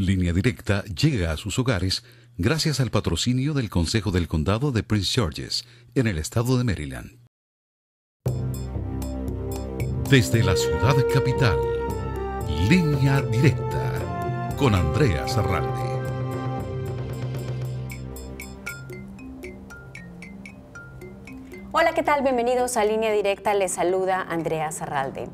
Línea Directa llega a sus hogares gracias al patrocinio del Consejo del Condado de Prince George's, en el estado de Maryland. Desde la ciudad capital, Línea Directa, con Andrea Sarralde. Hola, ¿qué tal? Bienvenidos a Línea Directa. Les saluda Andrea Sarralde.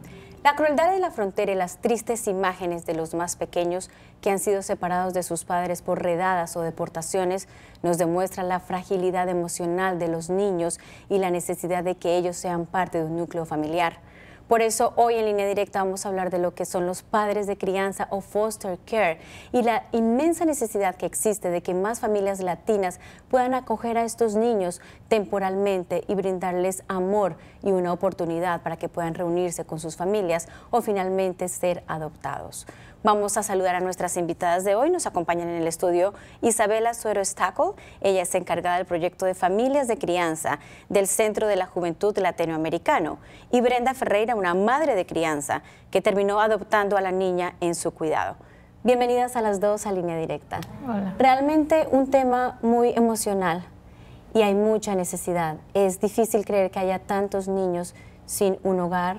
La crueldad de la frontera y las tristes imágenes de los más pequeños que han sido separados de sus padres por redadas o deportaciones nos demuestra la fragilidad emocional de los niños y la necesidad de que ellos sean parte de un núcleo familiar. Por eso hoy en línea directa vamos a hablar de lo que son los padres de crianza o foster care y la inmensa necesidad que existe de que más familias latinas puedan acoger a estos niños temporalmente y brindarles amor y una oportunidad para que puedan reunirse con sus familias o finalmente ser adoptados. Vamos a saludar a nuestras invitadas de hoy. Nos acompañan en el estudio Isabela Suero Stackel. Ella es encargada del proyecto de familias de crianza del Centro de la Juventud Latinoamericano. Y Brenda Ferreira, una madre de crianza que terminó adoptando a la niña en su cuidado. Bienvenidas a las dos a Línea Directa. Hola. Realmente un tema muy emocional y hay mucha necesidad. Es difícil creer que haya tantos niños sin un hogar,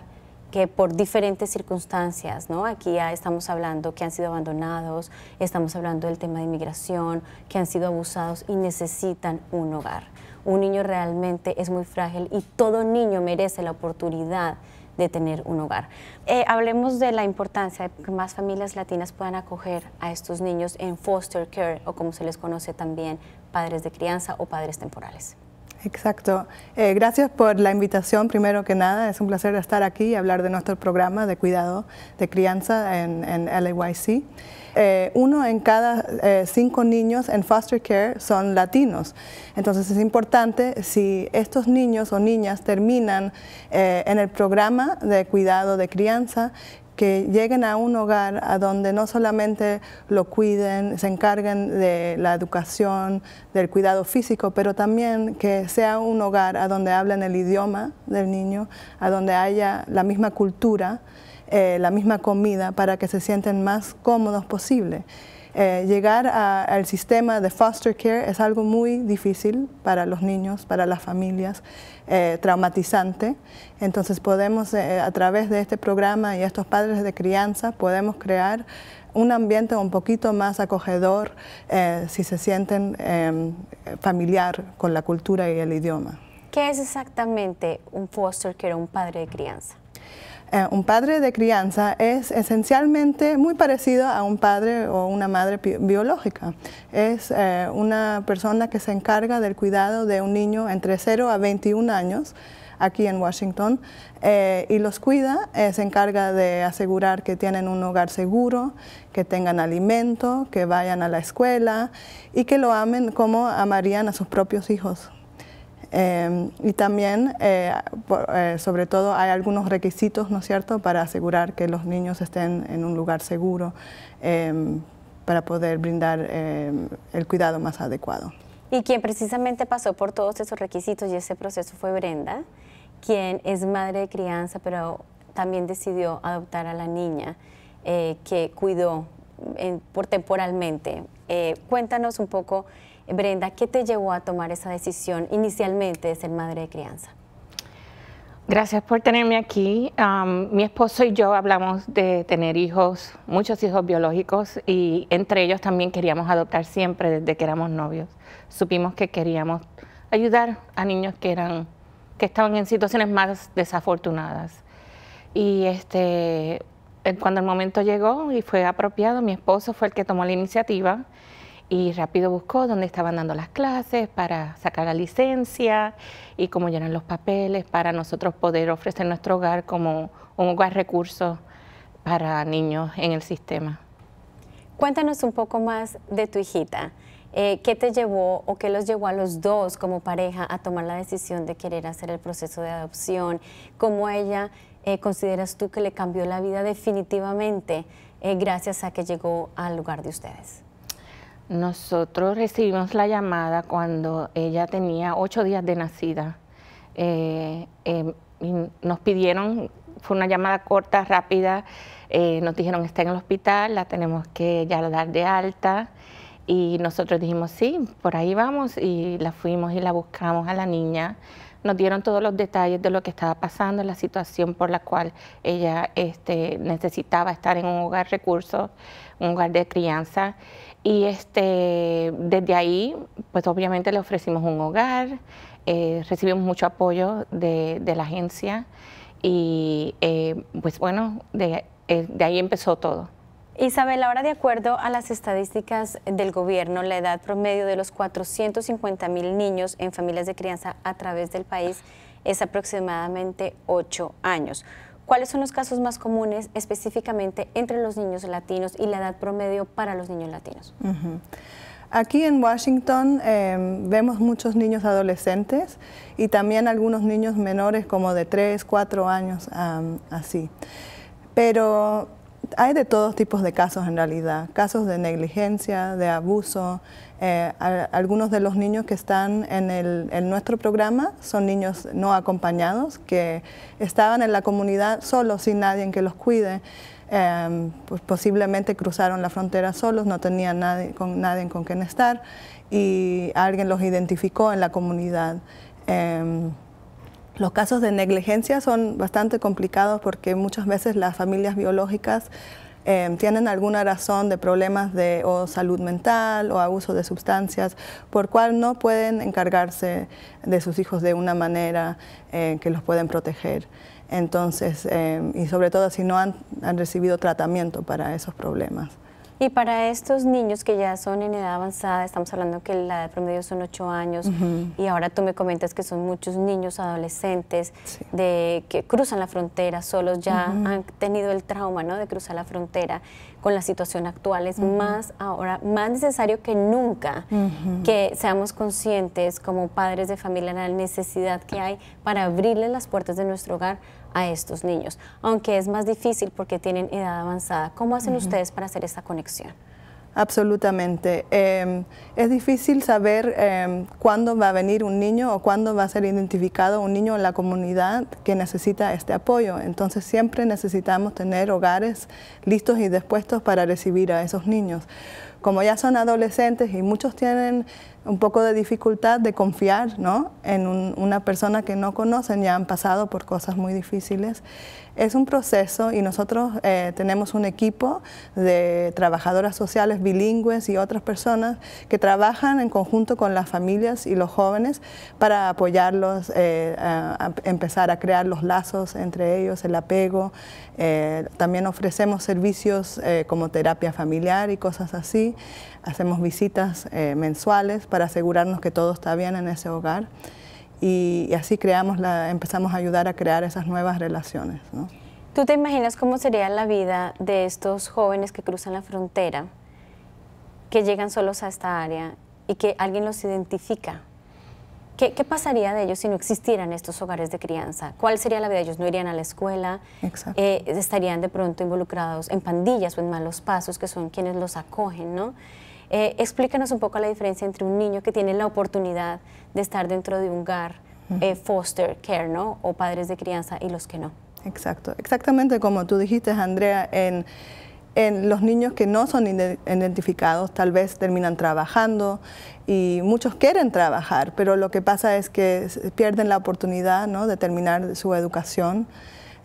que por diferentes circunstancias, Aquí ya estamos hablando que han sido abandonados, estamos hablando del tema de inmigración, que han sido abusados y necesitan un hogar. Un niño realmente es muy frágil y todo niño merece la oportunidad de tener un hogar. Eh, hablemos de la importancia de que más familias latinas puedan acoger a estos niños en foster care o como se les conoce también, padres de crianza o padres temporales. Exacto. Eh, gracias por la invitación, primero que nada. Es un placer estar aquí y hablar de nuestro programa de cuidado de crianza en, en LAYC. Eh, uno en cada eh, cinco niños en foster care son latinos. Entonces es importante si estos niños o niñas terminan en el programa de cuidado de crianza que lleguen a un hogar a donde no solamente lo cuiden, se encarguen de la educación, del cuidado físico, pero también que sea un hogar a donde hablen el idioma del niño, a donde haya la misma cultura, eh, la misma comida, para que se sienten más cómodos posible. Eh, llegar al sistema de foster care es algo muy difícil para los niños, para las familias, eh, traumatizante. Entonces podemos, eh, a través de este programa y estos padres de crianza, podemos crear un ambiente un poquito más acogedor si se sienten em, familiar con la cultura y el idioma. ¿Qué es exactamente un foster care, un padre de crianza? Eh, un padre de crianza es esencialmente muy parecido a un padre o una madre biológica. Es eh, una persona que se encarga del cuidado de un niño entre 0 a 21 años aquí en Washington eh, y los cuida, se encarga de asegurar que tienen un hogar seguro, que tengan alimento, que vayan a la escuela y que lo amen como amarían a sus propios hijos. Em, y también, eh, eh, sobre todo, hay algunos requisitos, ¿no es cierto?, para asegurar que los niños estén en un lugar seguro em, para poder brindar em, el cuidado más adecuado. Y quien precisamente pasó por todos esos requisitos y ese proceso fue Brenda, quien es madre de crianza, pero también decidió adoptar a la niña eh, que cuidó por temporalmente. cuéntanos un poco Brenda, ¿qué te llevó a tomar esa decisión inicialmente de ser madre de crianza? Gracias por tenerme aquí. mi esposo y yo hablamos de tener hijos, muchos hijos biológicos, y entre ellos también queríamos adoptar siempre desde que éramos novios. Supimos que queríamos ayudar a niños que eran, que estaban en situaciones más desafortunadas. Y este, eh, cuando el momento llegó y fue apropiado, mi esposo fue el que tomó la iniciativa y rápido buscó dónde estaban dando las clases para sacar la licencia y cómo llenar los papeles para nosotros poder ofrecer nuestro hogar como un hogar recurso para niños en el sistema. Cuéntanos un poco más de tu hijita. Eh, ¿Qué te llevó o qué los llevó a los dos como pareja a tomar la decisión de querer hacer el proceso de adopción? ¿Cómo ella eh, consideras tú que le cambió la vida definitivamente eh, gracias a que llegó al lugar de ustedes? Nosotros recibimos la llamada cuando ella tenía ocho días de nacida. Eh, em, nos pidieron, fue una llamada corta, rápida, eh, nos dijeron está en el hospital, la tenemos que ya dar de alta. Y nosotros dijimos, sí, por ahí vamos y la fuimos y la buscamos a la niña nos dieron todos los detalles de lo que estaba pasando, la situación por la cual ella este, necesitaba estar en un hogar recursos, un hogar de crianza. Y este, desde ahí, pues obviamente le ofrecimos un hogar, eh, recibimos mucho apoyo de, la agencia y eh, pues bueno, eh, de ahí empezó todo. Isabel, ahora de acuerdo a las estadísticas del gobierno, la edad promedio de los 450 mil niños en familias de crianza a través del país es aproximadamente 8 años. ¿Cuáles son los casos más comunes específicamente entre los niños latinos y la edad promedio para los niños latinos? Aquí en Washington em, vemos muchos niños adolescentes y también algunos niños menores como de 3, 4 años, así. Pero hay de todos tipos de casos en realidad, casos de negligencia, de abuso. Eh, algunos de los niños que están en, nuestro programa son niños no acompañados que estaban en la comunidad solos, sin nadie que los cuide. Em, pues posiblemente cruzaron la frontera solos, no tenían nadie con, nadie con quien estar y alguien los identificó en la comunidad. Em, los casos de negligencia son bastante complicados porque muchas veces las familias biológicas em, tienen alguna razón de problemas de salud mental o abuso de sustancias, por cual no pueden encargarse de sus hijos de una manera eh, que los pueden proteger. Entonces, em, y sobre todo si no han recibido tratamiento para esos problemas. Y para estos niños que ya son en edad avanzada, estamos hablando que la edad promedio son 8 años, y ahora tú me comentas que son muchos niños adolescentes de, que cruzan la frontera solos, ya han tenido el trauma ¿no? de cruzar la frontera con la situación actual. Es más ahora, más necesario que nunca que seamos conscientes como padres de familia de la necesidad que hay para abrirles las puertas de nuestro hogar a estos niños, aunque es más difícil porque tienen edad avanzada. ¿Cómo hacen ustedes para hacer esta conexión? Absolutamente. Em, es difícil saber em, cuándo va a venir un niño o cuándo va a ser identificado un niño en la comunidad que necesita este apoyo. Entonces siempre necesitamos tener hogares listos y dispuestos para recibir a esos niños. Como ya son adolescentes y muchos tienen un poco de dificultad de confiar ¿no? en una persona que no conocen, ya han pasado por cosas muy difíciles. Es un proceso y nosotros eh, tenemos un equipo de trabajadoras sociales bilingües y otras personas que trabajan en conjunto con las familias y los jóvenes para apoyarlos, eh, empezar a crear los lazos entre ellos, el apego. Eh, también ofrecemos servicios como terapia familiar y cosas así. Hacemos visitas mensuales para asegurarnos que todo está bien en ese hogar. Y, así creamos la, empezamos a ayudar a crear esas nuevas relaciones. ¿Tú te imaginas cómo sería la vida de estos jóvenes que cruzan la frontera, que llegan solos a esta área y que alguien los identifica? ¿Qué, pasaría de ellos si no existieran estos hogares de crianza? ¿Cuál sería la vida de ellos? ¿No irían a la escuela? Eh, ¿Estarían de pronto involucrados en pandillas o en malos pasos, que son quienes los acogen, no? Eh, explícanos un poco la diferencia entre un niño que tiene la oportunidad de estar dentro de un hogar eh, foster care, ¿no? O padres de crianza y los que no. Exacto, exactamente como tú dijiste, Andrea, en, los niños que no son identificados, tal vez terminan trabajando y muchos quieren trabajar, pero lo que pasa es que pierden la oportunidad de terminar su educación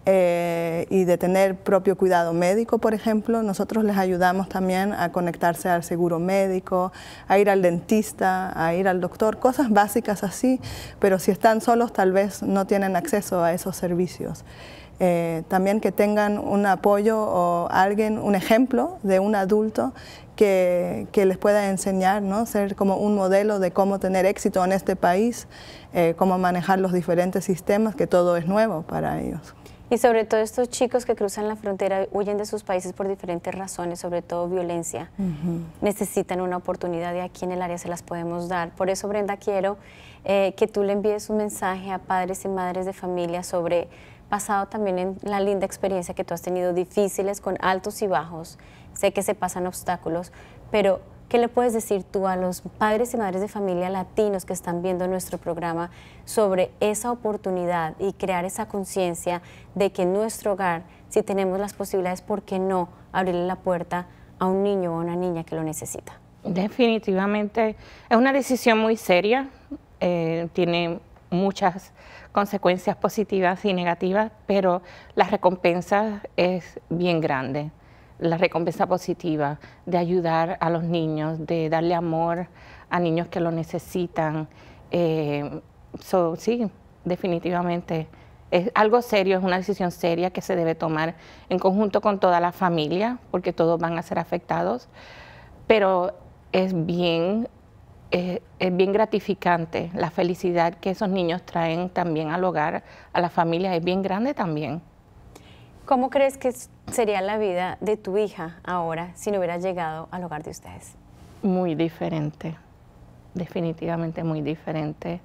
eh, y de tener propio cuidado médico, por ejemplo. Nosotros les ayudamos también a conectarse al seguro médico, a ir al dentista, a ir al doctor, cosas básicas así, pero si están solos tal vez no tienen acceso a esos servicios. Eh, también que tengan un apoyo o alguien, un ejemplo de un adulto que, les pueda enseñar, ¿no? ser como un modelo de cómo tener éxito en este país, eh, cómo manejar los diferentes sistemas, que todo es nuevo para ellos. Y sobre todo estos chicos que cruzan la frontera huyen de sus países por diferentes razones, sobre todo violencia. Necesitan una oportunidad y aquí en el área se las podemos dar. Por eso, Brenda, quiero eh, que tú le envíes un mensaje a padres y madres de familia sobre pasado también en la linda experiencia que tú has tenido, difíciles, con altos y bajos. Sé que se pasan obstáculos, pero ¿Qué le puedes decir tú a los padres y madres de familia latinos que están viendo nuestro programa sobre esa oportunidad y crear esa conciencia de que en nuestro hogar, si tenemos las posibilidades, ¿por qué no abrirle la puerta a un niño o a una niña que lo necesita? Definitivamente es una decisión muy seria, eh, tiene muchas consecuencias positivas y negativas, pero la recompensa es bien grande la recompensa positiva de ayudar a los niños, de darle amor a niños que lo necesitan. Eh, sí, definitivamente. Es algo serio, es una decisión seria que se debe tomar en conjunto con toda la familia, porque todos van a ser afectados, pero es bien, eh, es bien gratificante la felicidad que esos niños traen también al hogar, a la familia, es bien grande también. ¿Cómo crees que sería la vida de tu hija ahora si no hubiera llegado al hogar de ustedes? Muy diferente, definitivamente muy diferente.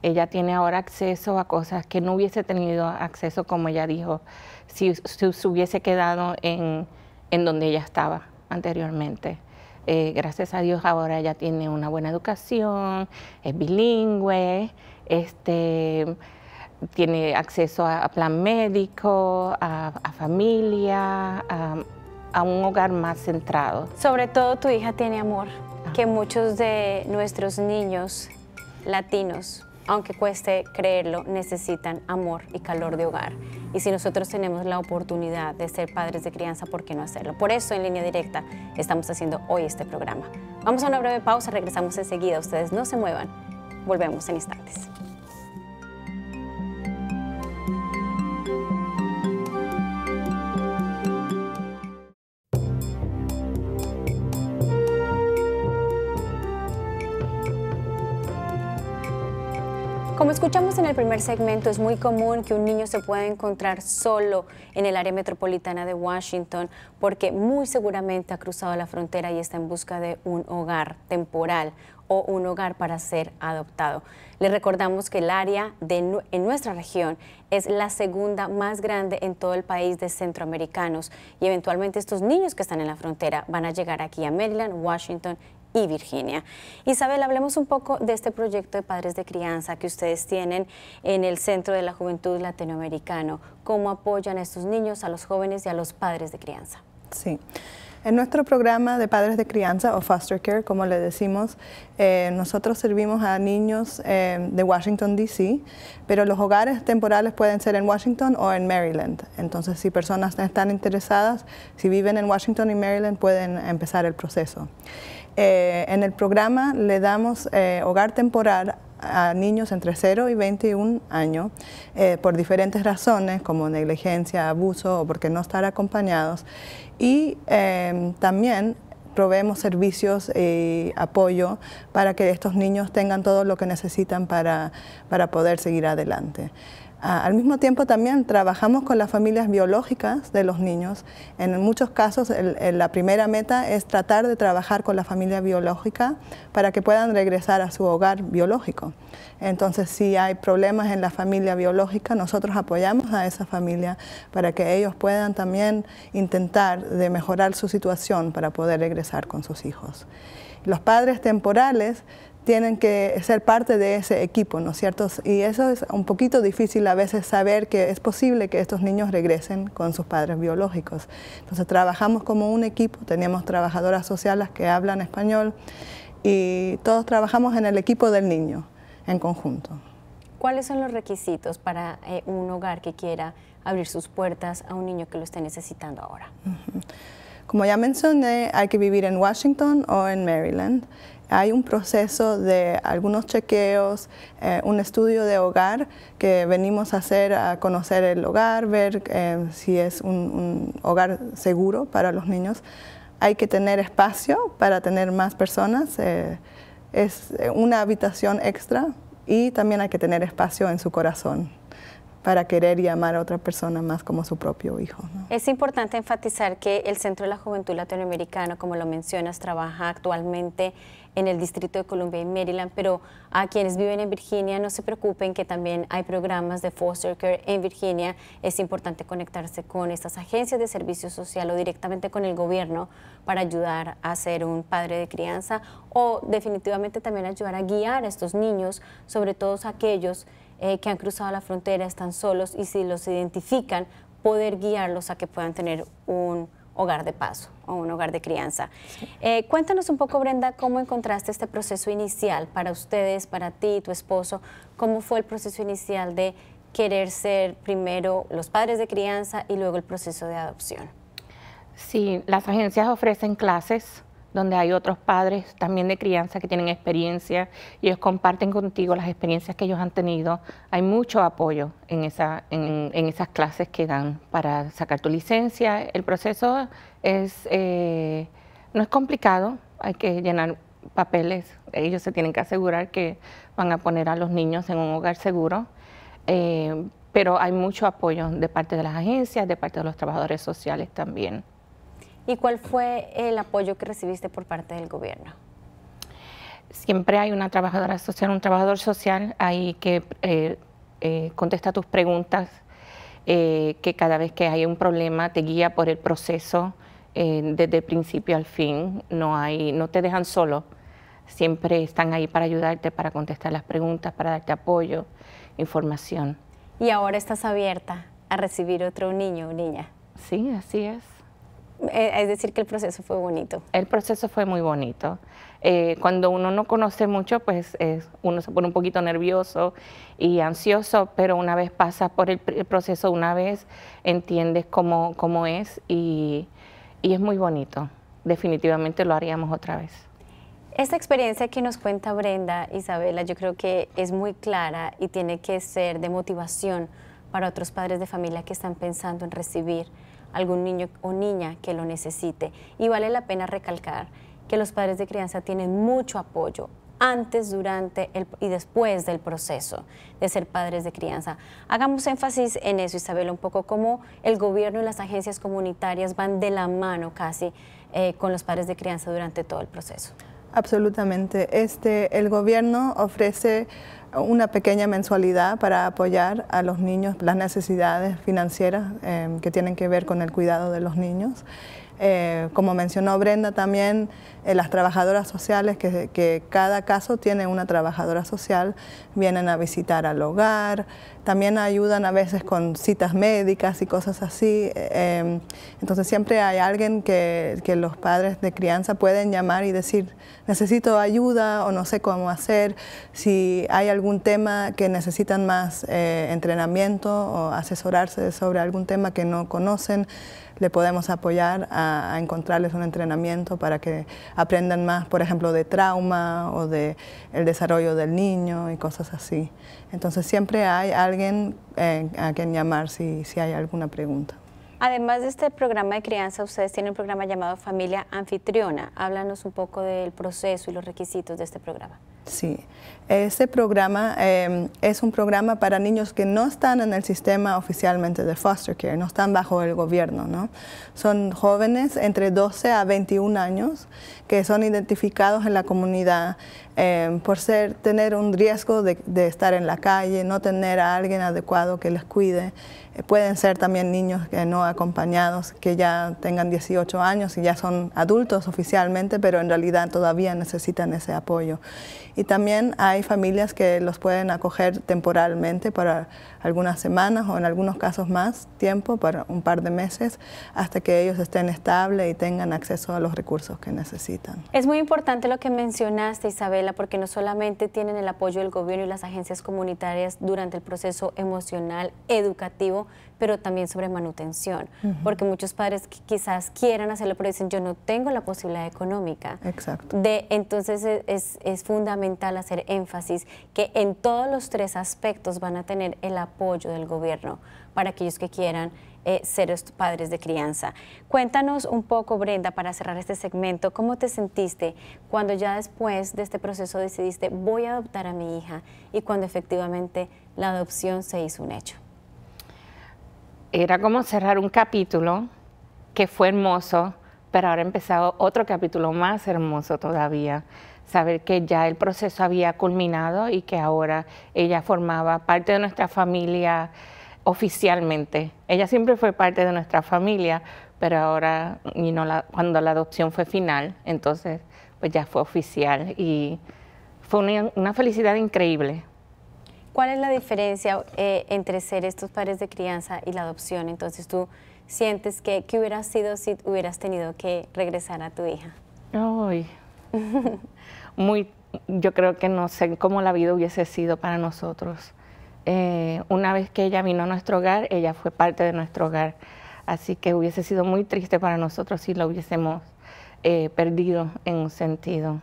Ella tiene ahora acceso a cosas que no hubiese tenido acceso, como ella dijo, si, se hubiese quedado en, donde ella estaba anteriormente. Eh, gracias a Dios ahora ella tiene una buena educación, es bilingüe, este, tiene acceso a, plan médico, a, familia, a, un hogar más centrado. Sobre todo tu hija tiene amor, que muchos de nuestros niños latinos, aunque cueste creerlo, necesitan amor y calor de hogar. Y si nosotros tenemos la oportunidad de ser padres de crianza, ¿por qué no hacerlo? Por eso en línea directa estamos haciendo hoy este programa. Vamos a una breve pausa, regresamos enseguida, ustedes no se muevan, volvemos en instantes. Como escuchamos en el primer segmento, es muy común que un niño se pueda encontrar solo en el área metropolitana de Washington porque muy seguramente ha cruzado la frontera y está en busca de un hogar temporal o un hogar para ser adoptado. Le recordamos que el área en nuestra región es la segunda más grande en todo el país de centroamericanos y eventualmente estos niños que están en la frontera van a llegar aquí a Maryland, Washington y Virginia. Isabel, hablemos un poco de este proyecto de padres de crianza que ustedes tienen en el Centro de la Juventud Latinoamericano. ¿Cómo apoyan a estos niños, a los jóvenes y a los padres de crianza? Sí. En nuestro programa de padres de crianza o foster care, como le decimos, eh, nosotros servimos a niños eh, de Washington, D.C., pero los hogares temporales pueden ser en Washington o en Maryland. Entonces, si personas están interesadas, si viven en Washington y Maryland, pueden empezar el proceso. Eh, en el programa le damos eh, hogar temporal a niños entre 0 y 21 años eh, por diferentes razones como negligencia, abuso o porque no estar acompañados y también proveemos servicios y apoyo para que estos niños tengan todo lo que necesitan para poder seguir adelante. Ah, al mismo tiempo también trabajamos con las familias biológicas de los niños. En muchos casos la primera meta es tratar de trabajar con la familia biológica para que puedan regresar a su hogar biológico. Entonces si hay problemas en la familia biológica, nosotros apoyamos a esa familia para que ellos puedan también intentar de mejorar su situación para poder regresar con sus hijos. Los padres temporales tienen que ser parte de ese equipo, ¿no es cierto? Y eso es un poquito difícil a veces saber que es posible que estos niños regresen con sus padres biológicos. Entonces trabajamos como un equipo, teníamos trabajadoras sociales que hablan español y todos trabajamos en el equipo del niño en conjunto. ¿Cuáles son los requisitos para eh, un hogar que quiera abrir sus puertas a un niño que lo esté necesitando ahora? Como ya mencioné, hay que vivir en Washington o en Maryland. Hay un proceso de algunos chequeos, eh, un estudio de hogar que venimos a hacer, a conocer el hogar, ver eh, si es un, hogar seguro para los niños. Hay que tener espacio para tener más personas. Eh, es una habitación extra y también hay que tener espacio en su corazón para querer llamar a otra persona más como su propio hijo. Es importante enfatizar que el Centro de la Juventud Latinoamericana, como lo mencionas, trabaja actualmente en el Distrito de Columbia y Maryland, pero a quienes viven en Virginia no se preocupen que también hay programas de foster care en Virginia. Es importante conectarse con estas agencias de servicio social o directamente con el gobierno para ayudar a ser un padre de crianza o definitivamente también ayudar a guiar a estos niños, sobre todo aquellos eh, que han cruzado la frontera, están solos y si los identifican, poder guiarlos a que puedan tener un hogar de paso o un hogar de crianza. Eh, cuéntanos un poco, Brenda, cómo encontraste este proceso inicial para ustedes, para ti, y tu esposo, cómo fue el proceso inicial de querer ser primero los padres de crianza y luego el proceso de adopción. Sí, las agencias ofrecen clases donde hay otros padres también de crianza que tienen experiencia y ellos comparten contigo las experiencias que ellos han tenido. Hay mucho apoyo en, esas clases que dan para sacar tu licencia. El proceso es, eh, no es complicado, hay que llenar papeles, ellos se tienen que asegurar que van a poner a los niños en un hogar seguro. Eh, pero hay mucho apoyo de parte de las agencias, de parte de los trabajadores sociales también. ¿Y cuál fue el apoyo que recibiste por parte del gobierno? Siempre hay una trabajadora social, un trabajador social ahí que eh, eh, contesta tus preguntas, eh, que cada vez que hay un problema te guía por el proceso desde el principio al fin. No hay, no te dejan solo. Siempre están ahí para ayudarte, para contestar las preguntas, para darte apoyo, información. Y ahora estás abierta a recibir otro niño o niña. Sí, así es. Eh, es decir, que el proceso fue bonito. El proceso fue muy bonito. Eh, cuando uno no conoce mucho, pues es, uno se pone un poquito nervioso y ansioso, pero una vez pasas por el, proceso, una vez entiendes cómo, es y, y es muy bonito. Definitivamente lo haríamos otra vez. Esta experiencia que nos cuenta Brenda, Isabela, yo creo que es muy clara y tiene que ser de motivación para otros padres de familia que están pensando en recibir algún niño o niña que lo necesite. Y vale la pena recalcar que los padres de crianza tienen mucho apoyo antes, durante el, y después del proceso de ser padres de crianza. Hagamos énfasis en eso, Isabela, un poco cómo el gobierno y las agencias comunitarias van de la mano casi eh, con los padres de crianza durante todo el proceso. Absolutamente. Este, el gobierno ofrece una pequeña mensualidad para apoyar a los niños las necesidades financieras em, que tienen que ver con el cuidado de los niños. Eh, como mencionó Brenda también, eh, las trabajadoras sociales, que, cada caso tiene una trabajadora social, vienen a visitar al hogar, también ayudan a veces con citas médicas y cosas así. Em, entonces siempre hay alguien que, los padres de crianza pueden llamar y decir, necesito ayuda o no sé cómo hacer, si hay algún tema que necesitan más eh, entrenamiento o asesorarse sobre algún tema que no conocen le podemos apoyar a, a, encontrarles un entrenamiento para que aprendan más, por ejemplo, de trauma o de el desarrollo del niño y cosas así. Entonces siempre hay alguien eh, a quien llamar si, si hay alguna pregunta. Además de este programa de crianza, ustedes tienen un programa llamado Familia Anfitriona. Háblanos un poco del proceso y los requisitos de este programa. Sí. ese programa em, es un programa para niños que no están en el sistema oficialmente de foster care, no están bajo el gobierno. ¿no? Son jóvenes entre 12 a 21 años que son identificados en la comunidad em, por ser, tener un riesgo de, estar en la calle, no tener a alguien adecuado que les cuide. Eh, pueden ser también niños que no acompañados, que ya tengan 18 años y ya son adultos oficialmente, pero en realidad todavía necesitan ese apoyo y también hay familias que los pueden acoger temporalmente para algunas semanas o en algunos casos más tiempo, para un par de meses, hasta que ellos estén estables y tengan acceso a los recursos que necesitan. Es muy importante lo que mencionaste, Isabela, porque no solamente tienen el apoyo del gobierno y las agencias comunitarias durante el proceso emocional educativo, pero también sobre manutención, porque muchos padres quizás quieran hacerlo, pero dicen, yo no tengo la posibilidad económica. Exacto. De, entonces e, es, fundamental hacer énfasis que en todos los tres aspectos van a tener el apoyo del gobierno para aquellos que quieran eh, ser padres de crianza. Cuéntanos un poco, Brenda, para cerrar este segmento, ¿cómo te sentiste cuando ya después de este proceso decidiste voy a adoptar a mi hija y cuando efectivamente la adopción se hizo un hecho? era como cerrar un capítulo que fue hermoso, pero ahora empezado otro capítulo más hermoso todavía. Saber que ya el proceso había culminado y que ahora ella formaba parte de nuestra familia oficialmente. Ella siempre fue parte de nuestra familia, pero ahora, cuando la adopción fue final, entonces pues ya fue oficial y fue una felicidad increíble. ¿Cuál es la diferencia eh, entre ser estos padres de crianza y la adopción? Entonces, ¿tú sientes que, qué hubieras sido si hubieras tenido que regresar a tu hija? Ay, muy, yo creo que no sé cómo la vida hubiese sido para nosotros. Eh, una vez que ella vino a nuestro hogar, ella fue parte de nuestro hogar. Así que hubiese sido muy triste para nosotros si la hubiésemos eh, perdido en un sentido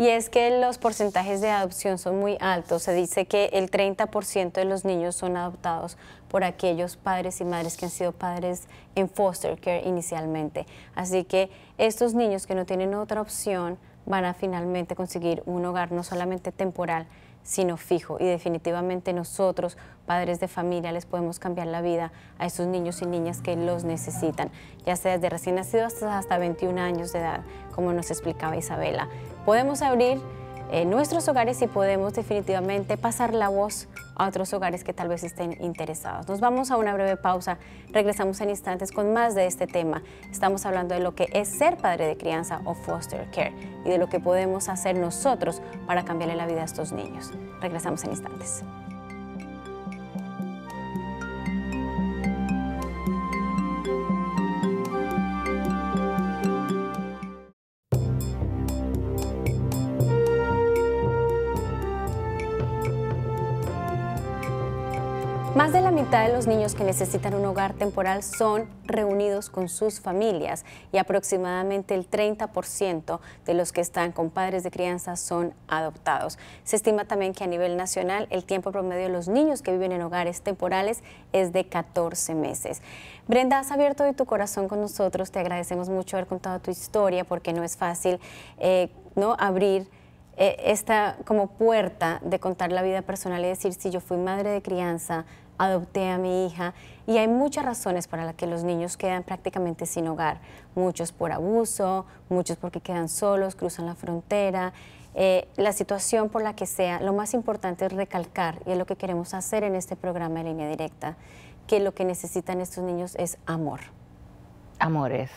y es que los porcentajes de adopción son muy altos. Se dice que el 30% de los niños son adoptados por aquellos padres y madres que han sido padres en foster care inicialmente. Así que estos niños que no tienen otra opción van a finalmente conseguir un hogar no solamente temporal, sino fijo. Y definitivamente nosotros, padres de familia, les podemos cambiar la vida a esos niños y niñas que los necesitan, ya sea desde recién NACIDO hasta, hasta 21 años de edad, como nos explicaba Isabela. Podemos abrir en nuestros hogares y podemos definitivamente pasar la voz a otros hogares que tal vez estén interesados. Nos vamos a una breve pausa, regresamos en instantes con más de este tema. Estamos hablando de lo que es ser padre de crianza o foster care y de lo que podemos hacer nosotros para cambiarle la vida a estos niños. Regresamos en instantes. mitad de los niños que necesitan un hogar temporal son reunidos con sus familias y aproximadamente el 30% de los que están con padres de crianza son adoptados. Se estima también que a nivel nacional el tiempo promedio de los niños que viven en hogares temporales es de 14 meses. Brenda, has abierto hoy tu corazón con nosotros. Te agradecemos mucho haber contado tu historia porque no es fácil eh, ¿no? abrir eh, esta como puerta de contar la vida personal y decir si yo fui madre de crianza, adopté a mi hija y hay muchas razones para las que los niños quedan prácticamente sin hogar. Muchos por abuso, muchos porque quedan solos, cruzan la frontera. Eh, la situación por la que sea, lo más importante es recalcar, y es lo que queremos hacer en este programa de línea directa, que lo que necesitan estos niños es amor. Amores,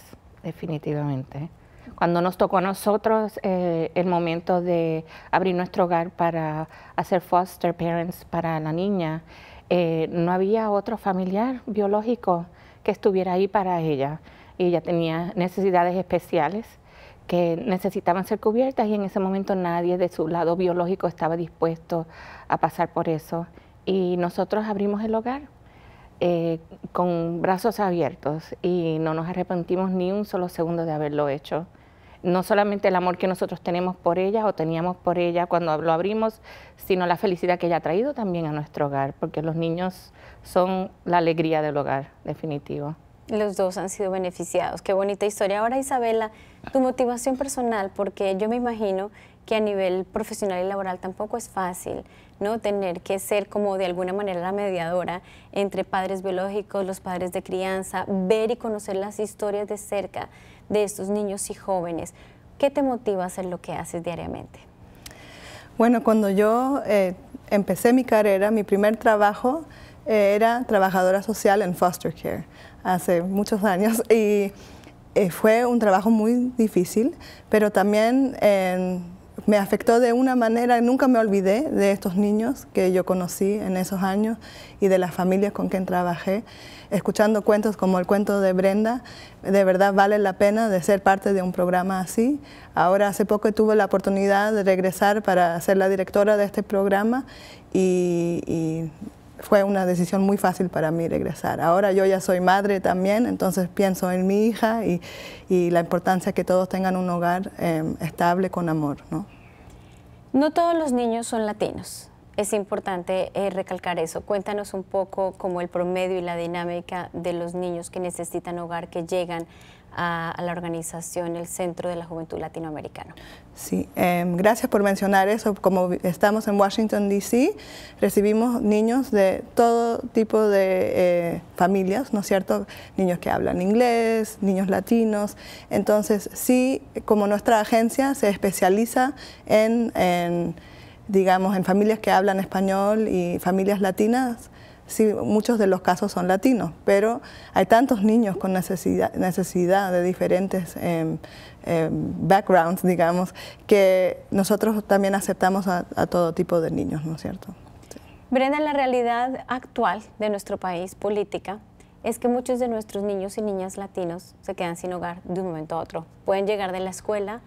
definitivamente. Cuando nos tocó a nosotros eh, el momento de abrir nuestro hogar para hacer foster parents para la niña, eh, no había otro familiar biológico que estuviera ahí para ella. ella tenía necesidades especiales que necesitaban ser cubiertas y en ese momento nadie de su lado biológico estaba dispuesto a pasar por eso. Y nosotros abrimos el hogar eh, con brazos abiertos y no nos arrepentimos ni un solo segundo de haberlo hecho no solamente el amor que nosotros tenemos por ella o teníamos por ella cuando lo abrimos, sino la felicidad que ella ha traído también a nuestro hogar, porque los niños son la alegría del hogar, definitivo. Los dos han sido beneficiados. Qué bonita historia. Ahora, Isabela, tu motivación personal, porque yo me imagino que a nivel profesional y laboral tampoco es fácil, ¿no? Tener que ser como de alguna manera la mediadora entre padres biológicos, los padres de crianza, ver y conocer las historias de cerca de estos niños y jóvenes. ¿Qué te motiva a hacer lo que haces diariamente? Bueno, cuando yo eh, empecé mi carrera, mi primer trabajo eh, era trabajadora social en foster care, hace muchos años, y eh, fue un trabajo muy difícil, pero también me afectó de una manera, nunca me olvidé de estos niños que yo conocí en esos años y de las familias con quien trabajé. Escuchando cuentos como el cuento de Brenda, de verdad vale la pena de ser parte de un programa así. Ahora hace poco tuve la oportunidad de regresar para ser la directora de este programa y fue una decisión muy fácil para mí regresar. Ahora yo ya soy madre también, entonces pienso en mi hija y, la importancia que todos tengan un hogar em, estable con amor. ¿no? no todos los niños son latinos. Es importante eh, recalcar eso. Cuéntanos un poco como el promedio y la dinámica de los niños que necesitan hogar, que llegan a, la organización El Centro de la Juventud Latinoamericana. Sí, em, gracias por mencionar eso. Como estamos en Washington, D.C., recibimos niños de todo tipo de eh, familias, ¿no es cierto? Niños que hablan inglés, niños latinos. Entonces, sí, como nuestra agencia se especializa en digamos, en familias que hablan español y familias latinas, sí, muchos de los casos son latinos, pero hay tantos niños con necesidad, de diferentes em, em, backgrounds, digamos, que nosotros también aceptamos a, todo tipo de niños, ¿no es cierto? Brenda, la realidad actual de nuestro país, política, es que muchos de nuestros niños y niñas latinos se quedan sin hogar de un momento a otro. Pueden llegar de la escuela,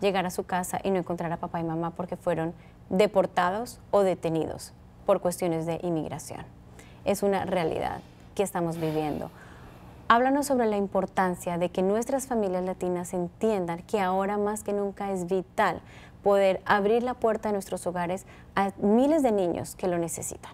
llegar a su casa y no encontrar a papá y mamá porque fueron deportados o detenidos por cuestiones de inmigración es una realidad que estamos viviendo. Háblanos sobre la importancia de que nuestras familias latinas entiendan que ahora más que nunca es vital poder abrir la puerta de nuestros hogares a miles de niños que lo necesitan.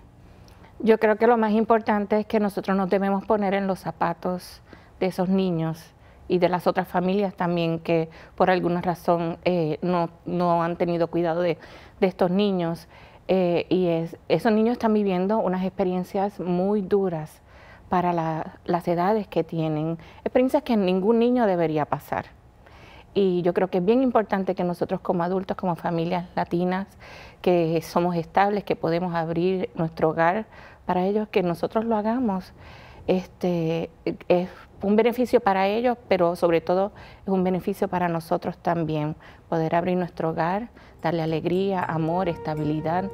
Yo creo que lo más importante es que nosotros nos debemos poner en los zapatos de esos niños y de las otras familias también que por alguna razón eh, no, han tenido cuidado de, de estos niños. Eh, y esos niños están viviendo unas experiencias muy duras para las edades que tienen, experiencias que ningún niño debería pasar. Y yo creo que es bien importante que nosotros como adultos, como familias latinas, que somos estables, que podemos abrir nuestro hogar para ellos, que nosotros lo hagamos. Este, es un beneficio para ellos, pero sobre todo es un beneficio para nosotros también, poder abrir nuestro hogar, darle alegría, amor, estabilidad,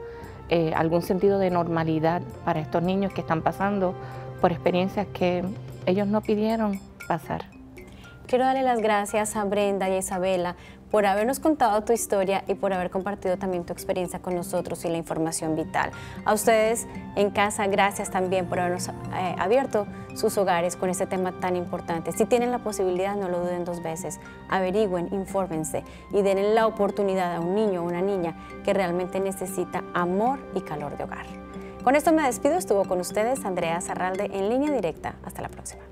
eh, algún sentido de normalidad para estos niños que están pasando por experiencias que ellos no pidieron pasar. Quiero darle las gracias a Brenda y a Isabela por habernos contado tu historia y por haber compartido también tu experiencia con nosotros y la información vital. A ustedes en casa, gracias también por habernos eh, abierto sus hogares con este tema tan importante. Si tienen la posibilidad, no lo duden dos veces, averigüen, infórmense y den la oportunidad a un niño o una niña que realmente necesita amor y calor de hogar. Con esto me despido, estuvo con ustedes Andrea Zarralde en línea directa. Hasta la próxima.